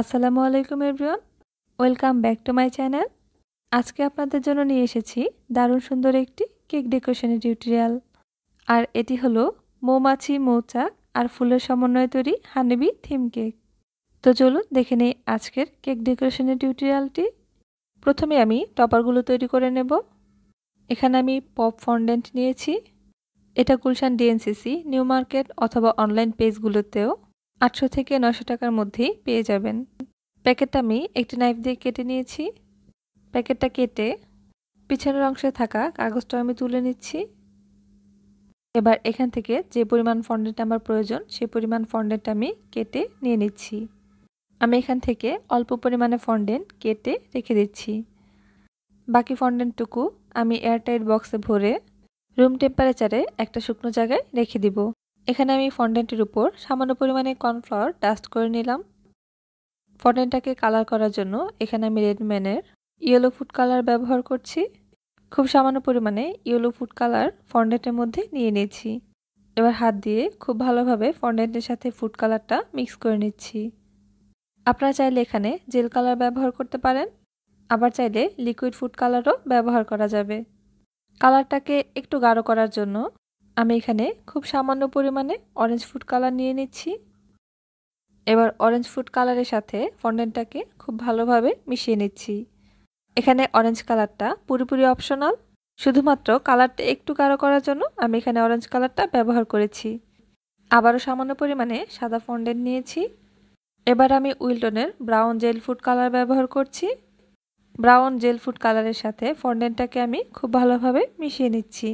আসসালামু আলাইকুম everyone welcome back to my channel আজকে আপনাদের জন্য নিয়ে এসেছি দারুণ সুন্দর একটি কেক ডেকোরেশনের টিউটোরিয়াল আর এটি হলো মৌমাছি মৌচাক আর ফুলের সমন্বয়ে তৈরি হানিবি থিম কেক তো চলুন দেখে নিই আজকের কেক ডেকোরেশনের টিউটোরিয়ালটি প্রথমে আমি টপারগুলো তৈরি করে নেব এখানে আমি পপ ফন্ডেন্ট নিয়েছি এটা গুলশান ডিএনসিসি নিউ মার্কেট অথবা অনলাইন পেজগুলোতেও আটশো থেকে নশো টাকার মধ্যেই পেয়ে যাবেন প্যাকেটটা আমি একটি নাইফ দিয়ে কেটে নিয়েছি প্যাকেটটা কেটে পিছনের অংশে থাকা কাগজটা আমি তুলে নিচ্ছি এবার এখান থেকে যে পরিমাণ ফন্ডেন্ট আমার প্রয়োজন সেই পরিমাণ ফন্ডেন্ট আমি কেটে নিয়ে নিচ্ছি আমি এখান থেকে অল্প পরিমাণে ফন্ডেন্ট কেটে রেখে দিচ্ছি বাকি ফন্ডেন্টটুকু আমি এয়ারটাইট বক্সে ভরে রুম টেম্পারেচারে একটা শুকনো জায়গায় রেখে দিব এখানে আমি ফন্ডেন্টের উপর সামান্য পরিমাণে কর্নফ্লাওয়ার ডাস্ট করে নিলাম ফন্ডেন্টটাকে কালার করার জন্য এখানে আমি রেডম্যানের ইয়েলো ফুড কালার ব্যবহার করছি খুব সামান্য পরিমাণে ইয়েলো ফুড কালার ফন্ডেন্টের মধ্যে নিয়ে নিয়েছি এবার হাত দিয়ে খুব ভালোভাবে ফন্ডেন্টের সাথে ফুড কালারটা মিক্স করে নিচ্ছি আপনারা চাইলে এখানে জেল কালার ব্যবহার করতে পারেন আবার চাইলে লিকুইড ফুড কালারও ব্যবহার করা যাবে কালারটাকে একটু গাঢ় করার জন্য আমি এখানে খুব সামান্য পরিমাণে অরেঞ্জ ফুড কালার নিয়ে নিচ্ছি এবার অরেঞ্জ ফুড কালারের সাথে ফন্ডেনটাকে খুব ভালোভাবে মিশিয়ে নিচ্ছি এখানে অরেঞ্জ কালারটা পুরোপুরি অপশনাল শুধুমাত্র কালারটা একটু কারো করার জন্য আমি এখানে অরেঞ্জ কালারটা ব্যবহার করেছি আবারও সামান্য পরিমাণে সাদা ফন্ডেন্ট নিয়েছি এবার আমি উইলটনের ব্রাউন জেল ফুড কালার ব্যবহার করছি ব্রাউন জেল ফুড কালারের সাথে ফন্ডেনটাকে আমি খুব ভালোভাবে মিশিয়ে নিচ্ছি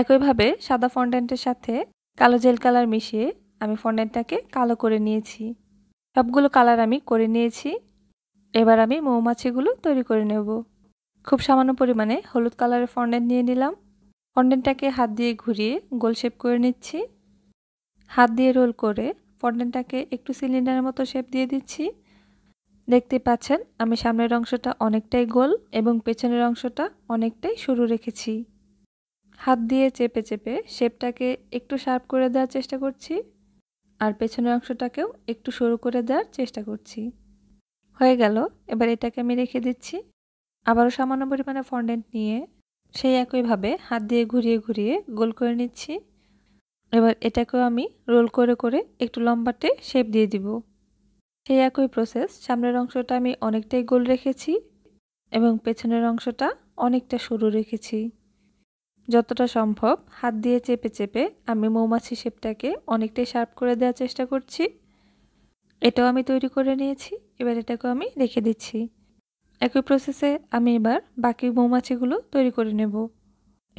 একইভাবে সাদা ফন্ডেন্টের সাথে কালো জেল কালার মিশিয়ে আমি ফন্ডেন্টটাকে কালো করে নিয়েছি সবগুলো কালার আমি করে নিয়েছি এবার আমি মৌমাছিগুলো তৈরি করে নেব খুব সামান্য পরিমাণে হলুদ কালারের ফন্ডেন্ট নিয়ে নিলাম ফন্ডেন্টটাকে হাত দিয়ে ঘুরিয়ে গোল শেপ করে নিচ্ছি হাত দিয়ে রোল করে ফন্ডেন্টটাকে একটু সিলিন্ডারের মতো শেপ দিয়ে দিচ্ছি দেখতে পাচ্ছেন আমি সামনের অংশটা অনেকটাই গোল এবং পেছনের অংশটা অনেকটাই সরু রেখেছি হাত দিয়ে চেপে চেপে শেপটাকে একটু শার্প করে দেওয়ার চেষ্টা করছি আর পেছনের অংশটাকেও একটু সরু করে দেওয়ার চেষ্টা করছি হয়ে গেল এবার এটাকে আমি রেখে দিচ্ছি আবারও সামান্য পরিমাণে ফন্ডেন্ট নিয়ে সেই একইভাবে হাত দিয়ে ঘুরিয়ে ঘুরিয়ে গোল করে নিচ্ছি এবার এটাকেও আমি রোল করে করে একটু লম্বাটে শেপ দিয়ে দিব সেই একই প্রসেস সামনের অংশটা আমি অনেকটাই গোল রেখেছি এবং পেছনের অংশটা অনেকটা সরু রেখেছি যতটা সম্ভব হাত দিয়ে চেপে চেপে আমি মৌমাছি শেপটাকে অনেকটাই শার্প করে দেওয়ার চেষ্টা করছি এটাও আমি তৈরি করে নিয়েছি এবার এটাকে আমি রেখে দিচ্ছি একই প্রসেসে আমি এবার বাকি মৌমাছিগুলো তৈরি করে নেব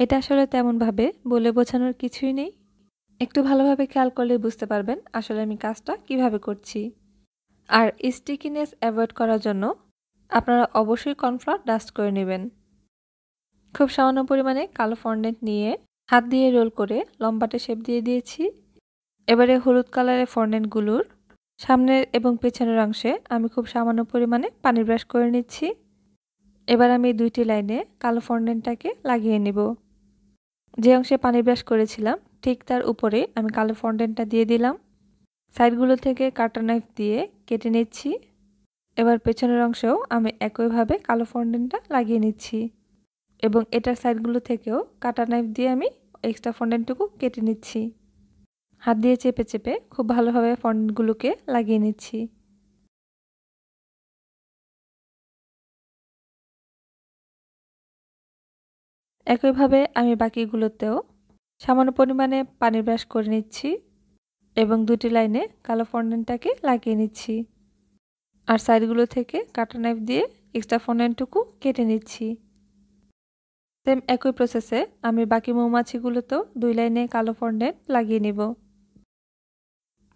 এটা আসলে তেমনভাবে বলে বোঝানোর কিছুই নেই একটু ভালোভাবে খেয়াল করলে বুঝতে পারবেন আসলে আমি কাজটা কিভাবে করছি আর স্টিকিনেস অ্যাভয়েড করার জন্য আপনারা অবশ্যই কর্নফ্লাওয়ার ডাস্ট করে নেবেন খুব সামান্য পরিমাণে কালো ফন্ডেন্ট নিয়ে হাত দিয়ে রোল করে লম্বাটে শেপ দিয়ে দিয়েছি এবারে হলুদ কালারের ফন্ডেন্টগুলোর সামনের এবং পেছনের অংশে আমি খুব সামান্য পরিমাণে পানি ব্রাশ করে নিচ্ছি এবার আমি দুইটি লাইনে কালো ফন্ডেন্টটাকে লাগিয়ে নেব যে অংশে পানি ব্রাশ করেছিলাম ঠিক তার উপরে আমি কালো ফন্ডেন্টটা দিয়ে দিলাম সাইডগুলো থেকে কাটা নাইফ দিয়ে কেটে নিচ্ছি এবার পেছনের অংশেও আমি একইভাবে কালো ফন্ডেন্টটা লাগিয়ে নিচ্ছি এবং এটার সাইডগুলো থেকেও কাটা নাইফ দিয়ে আমি এক্সট্রা ফন্ডেন্টটুকু কেটে নিচ্ছি হাত দিয়ে চেপে চেপে খুব ভালোভাবে ফন্ডেন্টগুলোকে লাগিয়ে নিচ্ছি একইভাবে আমি বাকিগুলোতেও সামান্য পরিমাণে পানি ব্রাশ করে নিচ্ছি এবং দুটি লাইনে কালো ফন্ডেন্টটাকে লাগিয়ে নিচ্ছি আর সাইডগুলো থেকে কাটা নাইফ দিয়ে এক্সট্রা ফন্ডেন্টটুকু কেটে নিচ্ছি সেম একই প্রসেসে আমি বাকি মৌমাছিগুলোতেও দুই লাইনে কালো ফন্ডেন্ট লাগিয়ে নেব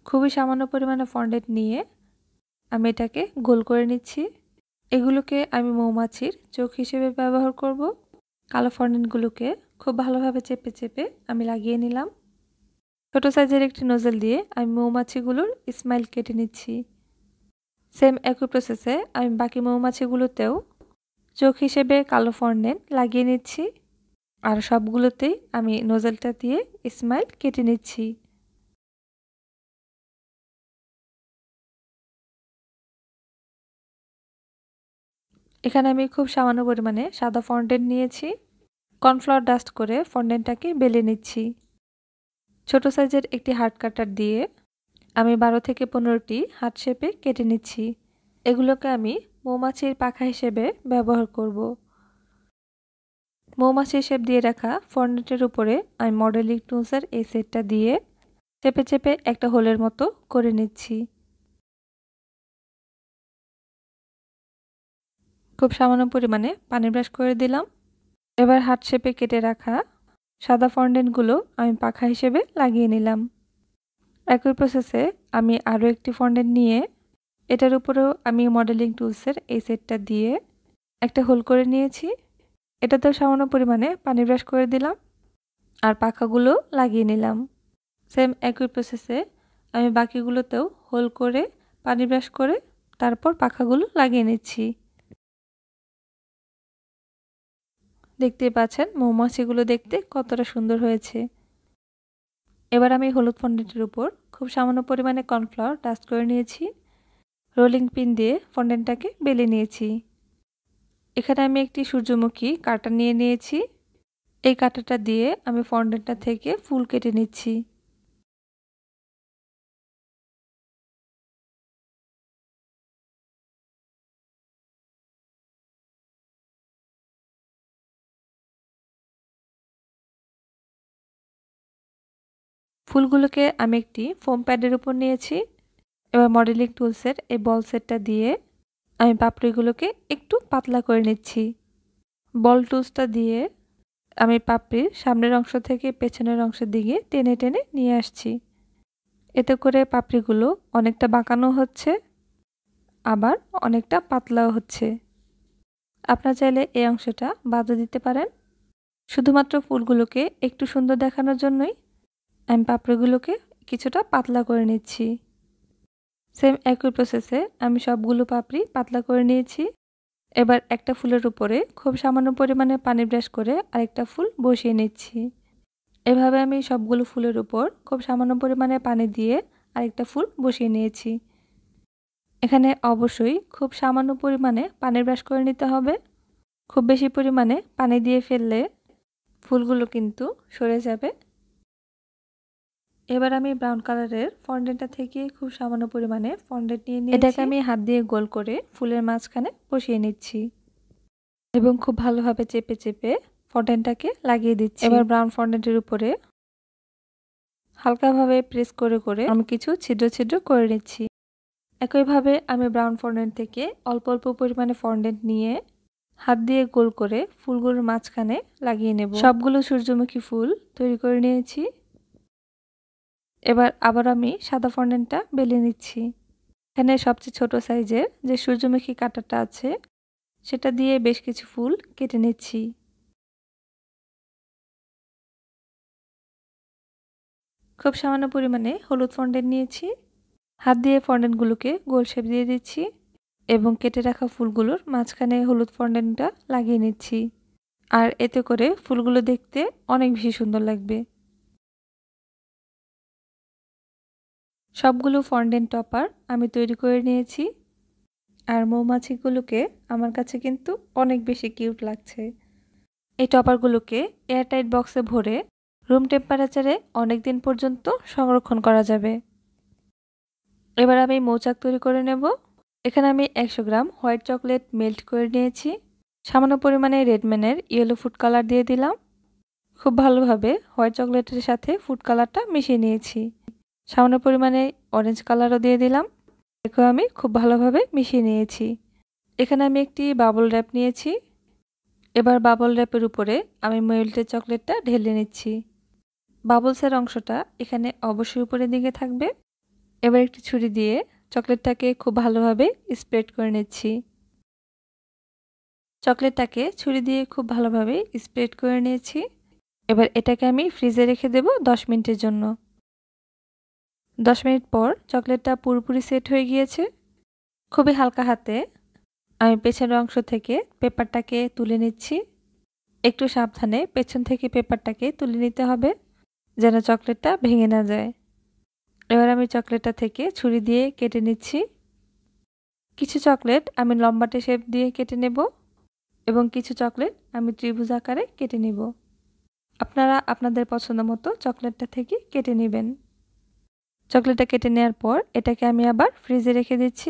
খুবই সামান্য পরিমাণে ফন্ডেন্ট নিয়ে আমি এটাকে গোল করে নিচ্ছি এগুলোকে আমি মৌমাছির চোখ হিসেবে ব্যবহার করব কালো ফন্ডেন্টগুলোকে খুব ভালোভাবে চেপে চেপে আমি লাগিয়ে নিলাম ছোটো সাইজের একটি নজল দিয়ে আমি মৌমাছিগুলোর স্মাইল কেটে নিচ্ছি সেম একই প্রসেসে আমি বাকি মৌমাছিগুলোতেও চোখ হিসেবে কালো ফর্নেল লাগিয়ে নিচ্ছি আর সবগুলোতেই আমি নোজেলটা দিয়ে স্মাইল কেটে নিচ্ছি এখানে আমি খুব সামান্য পরিমাণে সাদা ফন্ডেন্ট নিয়েছি কর্নফ্লাওয়ার ডাস্ট করে ফন্ডেন্টটাকে বেলে নিচ্ছি ছোট সাইজের একটি হার্ড কাটার দিয়ে আমি বারো থেকে পনেরোটি হাট শেপে কেটে নিচ্ছি এগুলোকে আমি মৌমাছির পাখা হিসেবে ব্যবহার করব মৌমাছির শেপ দিয়ে রাখা ফর্নেটের উপরে আমি মডেলিং টুলসের এই সেটটা দিয়ে চেপে চেপে একটা হোলের মতো করে নিচ্ছি খুব সামান্য পরিমাণে পানি ব্রাশ করে দিলাম এবার হাত শেপে কেটে রাখা সাদা ফন্ডেন্টগুলো আমি পাখা হিসেবে লাগিয়ে নিলাম একই প্রসেসে আমি আরও একটি ফন্ডেন্ট নিয়ে এটার উপরেও আমি মডেলিং টুলসের এই সেটটা দিয়ে একটা হোল করে নিয়েছি এটাতেও সামান্য পরিমাণে পানি ব্রাশ করে দিলাম আর পাখাগুলো লাগিয়ে নিলাম সেম একই প্রসেসে আমি বাকিগুলোতেও হোল করে পানি ব্রাশ করে তারপর পাখাগুলো লাগিয়ে নিচ্ছি দেখতে পাচ্ছেন মৌমাছিগুলো দেখতে কতটা সুন্দর হয়েছে এবার আমি হলুদ ফন্ডেটের উপর খুব সামান্য পরিমাণে কর্নফ্লাওয়ার ডাস্ট করে নিয়েছি রোলিং পিন দিয়ে ফন্ডেনটাকে বেলে নিয়েছি এখানে আমি একটি সূর্যমুখী কাটা নিয়ে নিয়েছি এই কাটাটা দিয়ে আমি ফন্ডেনটা থেকে ফুল কেটে নিচ্ছি ফুলগুলোকে আমি একটি ফোম প্যাডের উপর নিয়েছি এবার মডেলিং টুলসের এই বল সেটটা দিয়ে আমি পাপড়িগুলোকে একটু পাতলা করে নিচ্ছি বল টুলসটা দিয়ে আমি পাপড়ির সামনের অংশ থেকে পেছনের অংশের দিকে টেনে টেনে নিয়ে আসছি এতে করে পাপড়িগুলো অনেকটা বাঁকানো হচ্ছে আবার অনেকটা পাতলাও হচ্ছে আপনার চাইলে এই অংশটা বাদও দিতে পারেন শুধুমাত্র ফুলগুলোকে একটু সুন্দর দেখানোর জন্যই আমি পাপড়িগুলোকে কিছুটা পাতলা করে নিচ্ছি সেম একই প্রসেসে আমি সবগুলো পাপড়ি পাতলা করে নিয়েছি এবার একটা ফুলের উপরে খুব সামান্য পরিমাণে পানি ব্রাশ করে আরেকটা ফুল বসিয়ে নিচ্ছি এভাবে আমি সবগুলো ফুলের উপর খুব সামান্য পরিমাণে পানি দিয়ে আরেকটা ফুল বসিয়ে নিয়েছি এখানে অবশ্যই খুব সামান্য পরিমাণে পানি ব্রাশ করে নিতে হবে খুব বেশি পরিমাণে পানি দিয়ে ফেললে ফুলগুলো কিন্তু সরে যাবে এবার আমি ব্রাউন কালারের ফন্ডেন্টটা থেকে খুব সামান্য পরিমাণে ফন্ডেন্ট নিয়ে নিয়ে এটাকে আমি হাত দিয়ে গোল করে ফুলের মাঝখানে বসিয়ে নিচ্ছি এবং খুব ভালোভাবে চেপে চেপে ফন্ডেন্টটাকে লাগিয়ে দিচ্ছি এবার ব্রাউন ফন্ডেন্টের উপরে হালকাভাবে প্রেস করে করে আমি কিছু ছিদ্র ছিদ্র করে নিচ্ছি একইভাবে আমি ব্রাউন ফন্ডেন্ট থেকে অল্প অল্প পরিমাণে ফন্ডেন্ট নিয়ে হাত দিয়ে গোল করে ফুলগুলোর মাঝখানে লাগিয়ে নেব সবগুলো সূর্যমুখী ফুল তৈরি করে নিয়েছি এবার আবার আমি সাদা ফন্ডেন্টটা বেলে নিচ্ছি এখানে সবচেয়ে ছোট সাইজের যে সূর্যমুখী কাটাটা আছে সেটা দিয়ে বেশ কিছু ফুল কেটে নিচ্ছি খুব সামান্য পরিমাণে হলুদ ফন্ডেন্ট নিয়েছি হাত দিয়ে ফন্ডেন্টগুলোকে গোল শেপ দিয়ে দিচ্ছি এবং কেটে রাখা ফুলগুলোর মাঝখানে হলুদ ফন্ডেন্টটা লাগিয়ে নিচ্ছি আর এতে করে ফুলগুলো দেখতে অনেক বেশি সুন্দর লাগবে সবগুলো ফন্ডেন টপার আমি তৈরি করে নিয়েছি আর মৌমাছিগুলোকে আমার কাছে কিন্তু অনেক বেশি কিউট লাগছে এই টপারগুলোকে এয়ারটাইট বক্সে ভরে রুম টেম্পারেচারে অনেক দিন পর্যন্ত সংরক্ষণ করা যাবে এবার আমি মৌচাক তৈরি করে নেব এখানে আমি একশো গ্রাম হোয়াইট চকলেট মেল্ট করে নিয়েছি সামান্য পরিমাণে রেডম্যানের ইয়েলো ফুড কালার দিয়ে দিলাম খুব ভালোভাবে হোয়াইট চকলেটের সাথে ফুড কালারটা মিশিয়ে নিয়েছি সামান্য পরিমাণে অরেঞ্জ কালারও দিয়ে দিলাম একে আমি খুব ভালোভাবে মিশিয়ে নিয়েছি এখানে আমি একটি বাবল র্যাপ নিয়েছি এবার বাবল র্যাপের উপরে আমি মেল্টের চকলেটটা ঢেলে নিচ্ছি বাবলসের অংশটা এখানে অবশ্যই উপরের দিকে থাকবে এবার একটি ছুরি দিয়ে চকলেটটাকে খুব ভালোভাবে স্প্রেড করে নিচ্ছি চকলেটটাকে ছুরি দিয়ে খুব ভালোভাবে স্প্রেড করে নিয়েছি এবার এটাকে আমি ফ্রিজে রেখে দেব দশ মিনিটের জন্য দশ মিনিট পর চকলেটটা পুরোপুরি সেট হয়ে গিয়েছে খুবই হালকা হাতে আমি পেছনের অংশ থেকে পেপারটাকে তুলে নিচ্ছি একটু সাবধানে পেছন থেকে পেপারটাকে তুলে নিতে হবে যেন চকলেটটা ভেঙে না যায় এবার আমি চকলেটটা থেকে ছুরি দিয়ে কেটে নিচ্ছি কিছু চকলেট আমি লম্বাটে শেপ দিয়ে কেটে নেব এবং কিছু চকলেট আমি ত্রিভুজ আকারে কেটে নেব আপনারা আপনাদের পছন্দ মতো চকলেটটা থেকে কেটে নেবেন চকলেটটা কেটে নেওয়ার পর এটাকে আমি আবার ফ্রিজে রেখে দিচ্ছি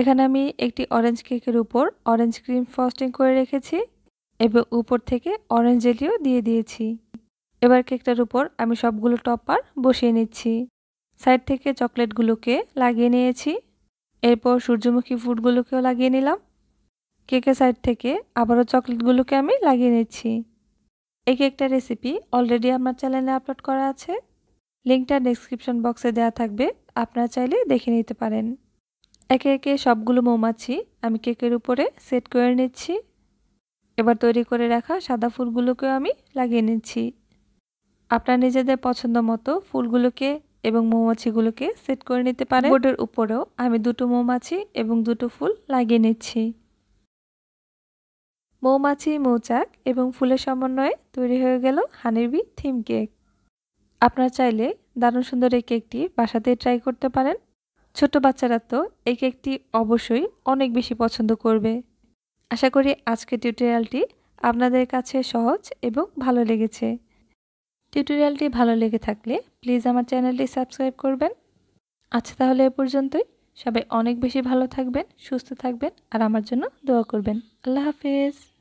এখানে আমি একটি অরেঞ্জ কেকের উপর অরেঞ্জ ক্রিম ফ্রস্টিং করে রেখেছি এবং উপর থেকে অরেঞ্জ জেলিও দিয়ে দিয়েছি এবার কেকটার উপর আমি সবগুলো টপার বসিয়ে নিচ্ছি সাইড থেকে চকলেটগুলোকে লাগিয়ে নিয়েছি এরপর সূর্যমুখী ফুটগুলোকেও লাগিয়ে নিলাম কেকের সাইড থেকে আবারও চকলেটগুলোকে আমি লাগিয়ে নিচ্ছি এই কেকটা রেসিপি অলরেডি আমার চ্যানেলে আপলোড করা আছে লিঙ্কটা ডেসক্রিপশন বক্সে দেওয়া থাকবে আপনারা চাইলে দেখে নিতে পারেন একে একে সবগুলো মৌমাছি আমি কেকের উপরে সেট করে নিচ্ছি এবার তৈরি করে রাখা সাদা ফুলগুলোকেও আমি লাগিয়ে নিচ্ছি আপনার নিজেদের পছন্দ মতো ফুলগুলোকে এবং মৌমাছিগুলোকে সেট করে নিতে পারেন বোর্ডের উপরেও আমি দুটো মৌমাছি এবং দুটো ফুল লাগিয়ে নিচ্ছি মৌমাছি মৌচাক এবং ফুলের সমন্বয়ে তৈরি হয়ে গেল হানিরবি বি থিম কেক আপনারা চাইলে দারুণ সুন্দর এই কেকটি বাসাতে ট্রাই করতে পারেন ছোট বাচ্চারা তো এই কেকটি অবশ্যই অনেক বেশি পছন্দ করবে আশা করি আজকের টিউটোরিয়ালটি আপনাদের কাছে সহজ এবং ভালো লেগেছে টিউটোরিয়ালটি ভালো লেগে থাকলে প্লিজ আমার চ্যানেলটি সাবস্ক্রাইব করবেন আচ্ছা তাহলে এ পর্যন্তই সবাই অনেক বেশি ভালো থাকবেন সুস্থ থাকবেন আর আমার জন্য দোয়া করবেন আল্লাহ হাফেজ